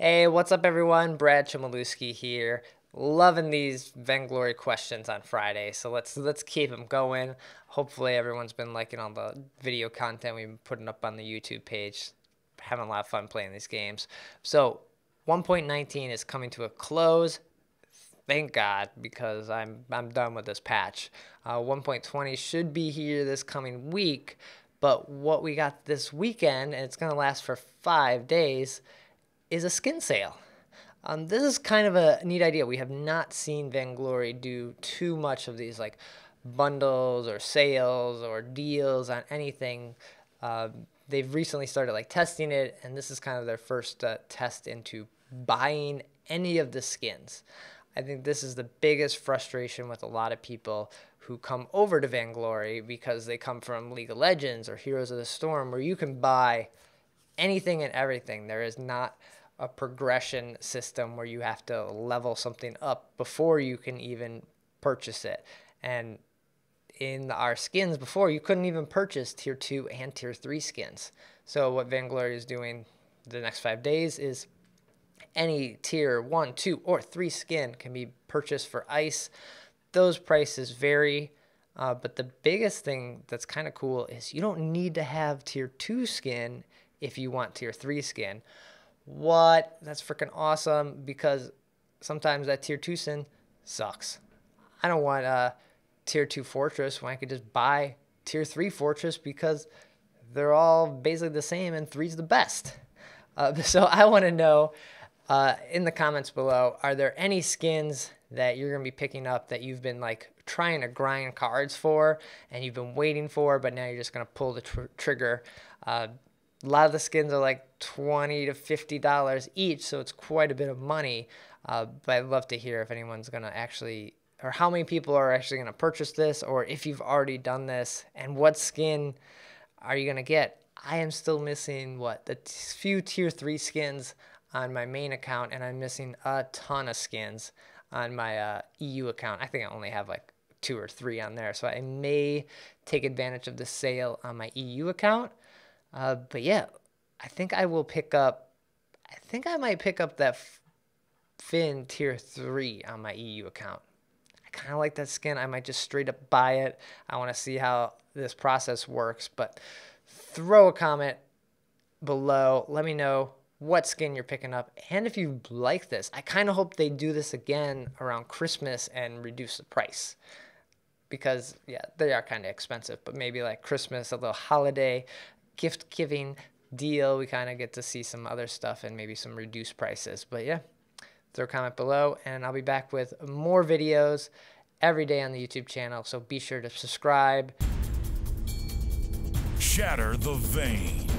Hey, what's up, everyone? Brad Chmielewski here. Loving these Venglory questions on Friday, so let's let's keep them going. Hopefully, everyone's been liking all the video content we've been putting up on the YouTube page. Having a lot of fun playing these games. So, 1.19 is coming to a close. Thank God, because I'm I'm done with this patch. Uh, 1.20 should be here this coming week, but what we got this weekend, and it's gonna last for five days is a skin sale. Um, this is kind of a neat idea. We have not seen Vainglory do too much of these like bundles or sales or deals on anything. Uh, they've recently started like testing it, and this is kind of their first uh, test into buying any of the skins. I think this is the biggest frustration with a lot of people who come over to Vainglory because they come from League of Legends or Heroes of the Storm, where you can buy anything and everything. There is not a progression system where you have to level something up before you can even purchase it. And in our skins before, you couldn't even purchase tier two and tier three skins. So what Vanglory is doing the next five days is any tier one, two, or three skin can be purchased for ice. Those prices vary. Uh, but the biggest thing that's kind of cool is you don't need to have tier two skin if you want tier three skin. What? That's freaking awesome because sometimes that tier two skin sucks. I don't want a tier two fortress when I could just buy tier three fortress because they're all basically the same and three's the best. Uh, so I want to know uh, in the comments below, are there any skins that you're going to be picking up that you've been like trying to grind cards for and you've been waiting for, but now you're just going to pull the tr trigger. Uh, a lot of the skins are like twenty to fifty dollars each, so it's quite a bit of money. Uh, but I'd love to hear if anyone's gonna actually, or how many people are actually gonna purchase this, or if you've already done this, and what skin are you gonna get? I am still missing what the few tier three skins on my main account, and I'm missing a ton of skins on my uh, EU account. I think I only have like two or three on there, so I may take advantage of the sale on my EU account. Uh, but yeah, I think I will pick up. I think I might pick up that Fin Tier Three on my EU account. I kind of like that skin. I might just straight up buy it. I want to see how this process works. But throw a comment below. Let me know what skin you're picking up and if you like this. I kind of hope they do this again around Christmas and reduce the price because yeah, they are kind of expensive, but maybe like Christmas, a little holiday gift giving deal. We kind of get to see some other stuff and maybe some reduced prices. But yeah, throw a comment below, and I'll be back with more videos every day on the YouTube channel. So be sure to subscribe. Shatter the Vein.